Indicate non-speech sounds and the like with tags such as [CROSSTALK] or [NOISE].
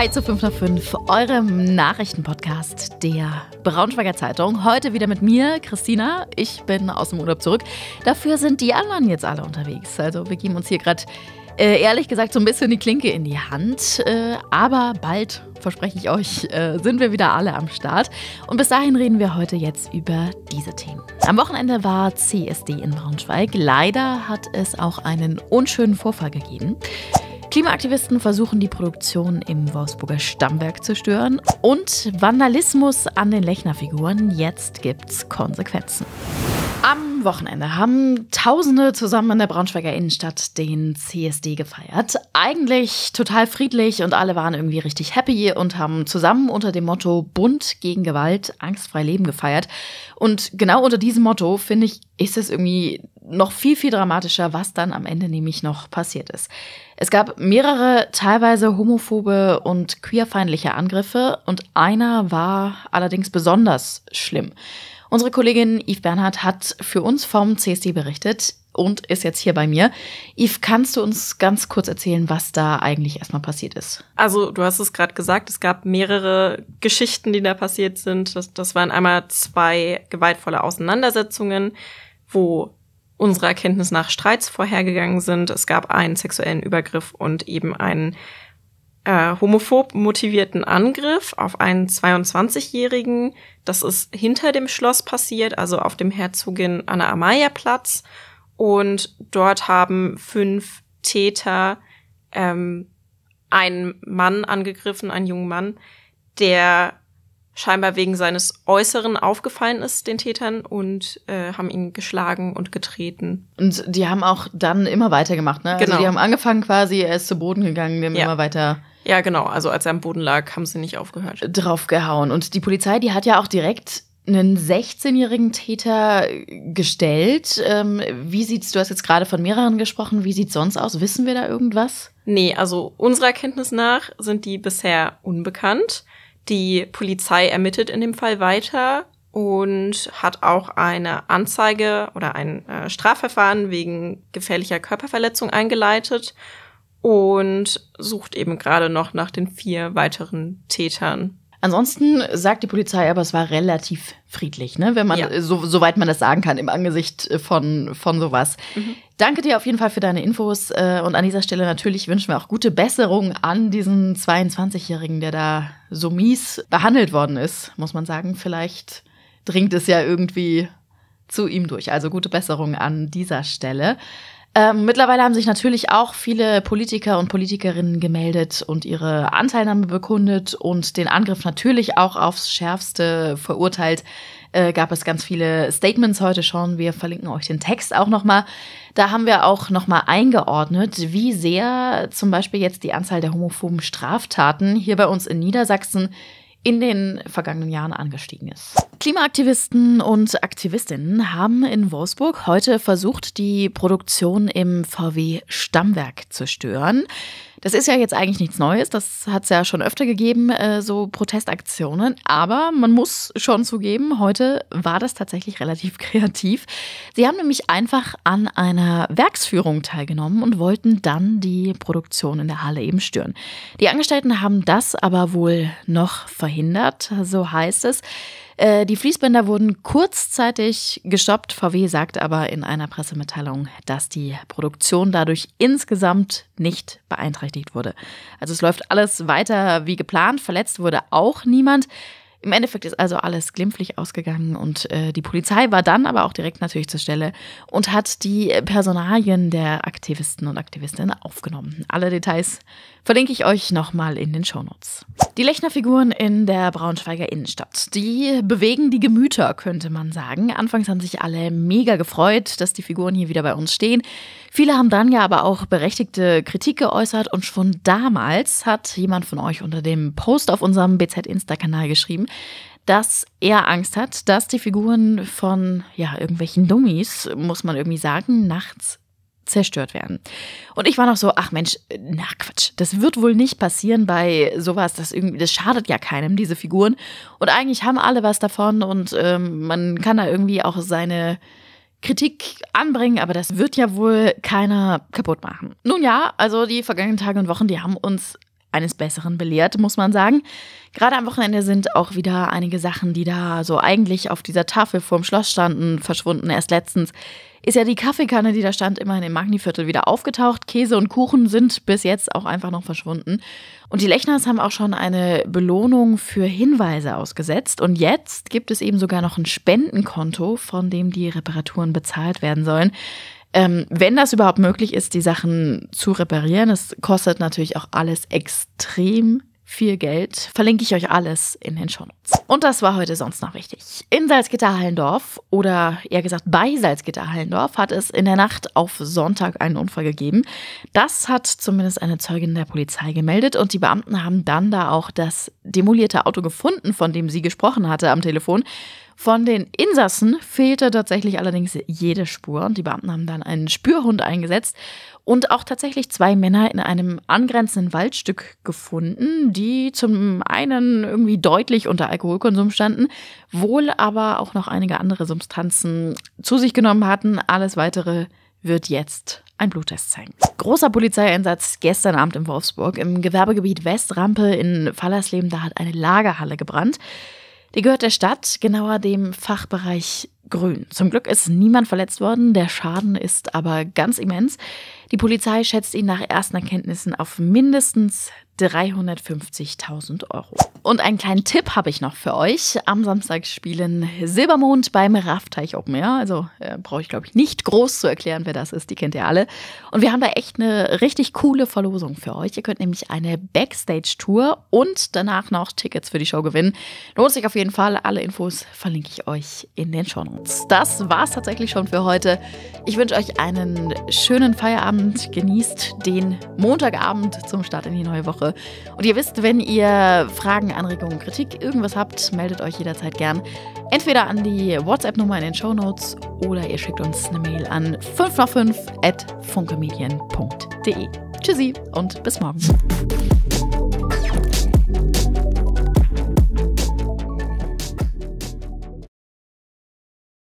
Hi zu 5 nach 5, eurem Nachrichtenpodcast der Braunschweiger Zeitung. Heute wieder mit mir, Christina. Ich bin aus dem Urlaub zurück. Dafür sind die anderen jetzt alle unterwegs. Also wir geben uns hier gerade äh, ehrlich gesagt so ein bisschen die Klinke in die Hand. Äh, aber bald, verspreche ich euch, äh, sind wir wieder alle am Start. Und bis dahin reden wir heute jetzt über diese Themen. Am Wochenende war CSD in Braunschweig. Leider hat es auch einen unschönen Vorfall gegeben. Klimaaktivisten versuchen, die Produktion im Wolfsburger Stammwerk zu stören. Und Vandalismus an den Lechner-Figuren. Jetzt gibt's Konsequenzen. Am Wochenende haben Tausende zusammen in der Braunschweiger Innenstadt den CSD gefeiert. Eigentlich total friedlich und alle waren irgendwie richtig happy und haben zusammen unter dem Motto Bund gegen Gewalt, angstfrei Leben gefeiert. Und genau unter diesem Motto, finde ich, ist es irgendwie noch viel, viel dramatischer, was dann am Ende nämlich noch passiert ist. Es gab mehrere teilweise homophobe und queerfeindliche Angriffe und einer war allerdings besonders schlimm. Unsere Kollegin Yves Bernhard hat für uns vom CSD berichtet und ist jetzt hier bei mir. Yves, kannst du uns ganz kurz erzählen, was da eigentlich erstmal passiert ist? Also, du hast es gerade gesagt, es gab mehrere Geschichten, die da passiert sind. Das, das waren einmal zwei gewaltvolle Auseinandersetzungen, wo unserer Erkenntnis nach Streits vorhergegangen sind. Es gab einen sexuellen Übergriff und eben einen äh, homophob motivierten Angriff auf einen 22-Jährigen. Das ist hinter dem Schloss passiert, also auf dem Herzogin Anna Amaya Platz. Und dort haben fünf Täter ähm, einen Mann angegriffen, einen jungen Mann, der scheinbar wegen seines Äußeren aufgefallen ist, den Tätern, und äh, haben ihn geschlagen und getreten. Und die haben auch dann immer weitergemacht, ne? Also genau. Also die haben angefangen quasi, er ist zu Boden gegangen, die haben ja. immer weiter. Ja, genau. Also als er am Boden lag, haben sie nicht aufgehört. Draufgehauen. Und die Polizei, die hat ja auch direkt einen 16-jährigen Täter äh, gestellt. Ähm, wie sieht's, du hast jetzt gerade von mehreren gesprochen, wie sieht's sonst aus? Wissen wir da irgendwas? Nee, also unserer Kenntnis nach sind die bisher unbekannt. Die Polizei ermittelt in dem Fall weiter und hat auch eine Anzeige oder ein äh, Strafverfahren wegen gefährlicher Körperverletzung eingeleitet und sucht eben gerade noch nach den vier weiteren Tätern. Ansonsten sagt die Polizei aber, es war relativ friedlich, ne? Wenn man, ja. Äh, so, soweit man das sagen kann, im Angesicht äh, von, von sowas. Mhm. Danke dir auf jeden Fall für deine Infos. Äh, und an dieser Stelle natürlich wünschen wir auch gute Besserung an diesen 22-Jährigen, der da so mies behandelt worden ist, muss man sagen. Vielleicht dringt es ja irgendwie zu ihm durch. Also gute Besserung an dieser Stelle. Ähm, mittlerweile haben sich natürlich auch viele Politiker und Politikerinnen gemeldet und ihre Anteilnahme bekundet und den Angriff natürlich auch aufs Schärfste verurteilt. Äh, gab es ganz viele Statements heute schon. Wir verlinken euch den Text auch nochmal. Da haben wir auch nochmal eingeordnet, wie sehr zum Beispiel jetzt die Anzahl der homophoben Straftaten hier bei uns in Niedersachsen in den vergangenen Jahren angestiegen ist. Klimaaktivisten und Aktivistinnen haben in Wolfsburg heute versucht, die Produktion im VW Stammwerk zu stören. Das ist ja jetzt eigentlich nichts Neues, das hat es ja schon öfter gegeben, äh, so Protestaktionen. Aber man muss schon zugeben, heute war das tatsächlich relativ [LAUGHS] kreativ. Sie haben nämlich einfach an einer Werksführung teilgenommen und wollten dann die Produktion in der Halle eben stören. Die Angestellten haben das aber wohl noch verhindert, so heißt es. Äh, die Fließbänder wurden kurzzeitig gestoppt. VW sagt aber in einer Pressemitteilung, dass die Produktion dadurch insgesamt nicht beeinträchtigt wurde. Also es läuft alles weiter wie geplant. Verletzt wurde auch niemand. Im Endeffekt ist also alles glimpflich ausgegangen und äh, die Polizei war dann aber auch direkt natürlich zur Stelle und hat die Personalien der Aktivisten und Aktivistinnen aufgenommen. Alle Details verlinke ich euch nochmal in den Shownotes. Die Lechner-Figuren in der Braunschweiger Innenstadt, die bewegen die Gemüter, könnte man sagen. Anfangs haben sich alle mega gefreut, dass die Figuren hier wieder bei uns stehen. Viele haben dann ja aber auch berechtigte Kritik geäußert und schon damals hat jemand von euch unter dem Post auf unserem BZ-Insta-Kanal geschrieben, dass er Angst hat, dass die Figuren von ja, irgendwelchen Dummies, muss man irgendwie sagen, nachts zerstört werden. Und ich war noch so, ach Mensch, na Quatsch, das wird wohl nicht passieren bei sowas, das irgendwie, das schadet ja keinem, diese Figuren. Und eigentlich haben alle was davon und ähm, man kann da irgendwie auch seine Kritik anbringen, aber das wird ja wohl keiner kaputt machen. Nun ja, also die vergangenen Tage und Wochen, die haben uns eines Besseren belehrt, muss man sagen. Gerade am Wochenende sind auch wieder einige Sachen, die da so eigentlich auf dieser Tafel vorm Schloss standen, verschwunden. Erst letztens ist ja die Kaffeekanne, die da stand, immerhin im Magniviertel wieder aufgetaucht. Käse und Kuchen sind bis jetzt auch einfach noch verschwunden. Und die Lechners haben auch schon eine Belohnung für Hinweise ausgesetzt. Und jetzt gibt es eben sogar noch ein Spendenkonto, von dem die Reparaturen bezahlt werden sollen ähm, wenn das überhaupt möglich ist, die Sachen zu reparieren. Es kostet natürlich auch alles extrem viel Geld. Verlinke ich euch alles in den Shownotes. Und das war heute sonst noch wichtig. In Salzgitter-Hallendorf oder eher gesagt bei Salzgitter-Hallendorf hat es in der Nacht auf Sonntag einen Unfall gegeben. Das hat zumindest eine Zeugin der Polizei gemeldet und die Beamten haben dann da auch das demolierte Auto gefunden, von dem sie gesprochen hatte am Telefon. Von den Insassen fehlte tatsächlich allerdings jede Spur die Beamten haben dann einen Spürhund eingesetzt und auch tatsächlich zwei Männer in einem angrenzenden Waldstück gefunden, die zum einen irgendwie deutlich unter Alkoholkonsum standen, wohl aber auch noch einige andere Substanzen zu sich genommen hatten. Alles weitere wird jetzt ein Bluttest zeigen. Großer Polizeieinsatz gestern Abend in Wolfsburg. Im Gewerbegebiet Westrampe in Fallersleben, da hat eine Lagerhalle gebrannt. Die gehört der Stadt, genauer dem Fachbereich Grün. Zum Glück ist niemand verletzt worden, der Schaden ist aber ganz immens. Die Polizei schätzt ihn nach ersten Erkenntnissen auf mindestens 350.000 Euro. Und einen kleinen Tipp habe ich noch für euch. Am Samstag spielen Silbermond beim Raffteich Open Air. Also äh, brauche ich, glaube ich, nicht groß zu erklären, wer das ist. Die kennt ihr alle. Und wir haben da echt eine richtig coole Verlosung für euch. Ihr könnt nämlich eine Backstage-Tour und danach noch Tickets für die Show gewinnen. Lohnt sich auf jeden Fall. Alle Infos verlinke ich euch in den Show Notes. Das war es tatsächlich schon für heute. Ich wünsche euch einen schönen Feierabend und genießt den Montagabend zum Start in die neue Woche. Und ihr wisst, wenn ihr Fragen, Anregungen, Kritik, irgendwas habt, meldet euch jederzeit gern. Entweder an die WhatsApp-Nummer in den Show Notes oder ihr schickt uns eine Mail an 5x5 at funkemedien.de. Tschüssi und bis morgen.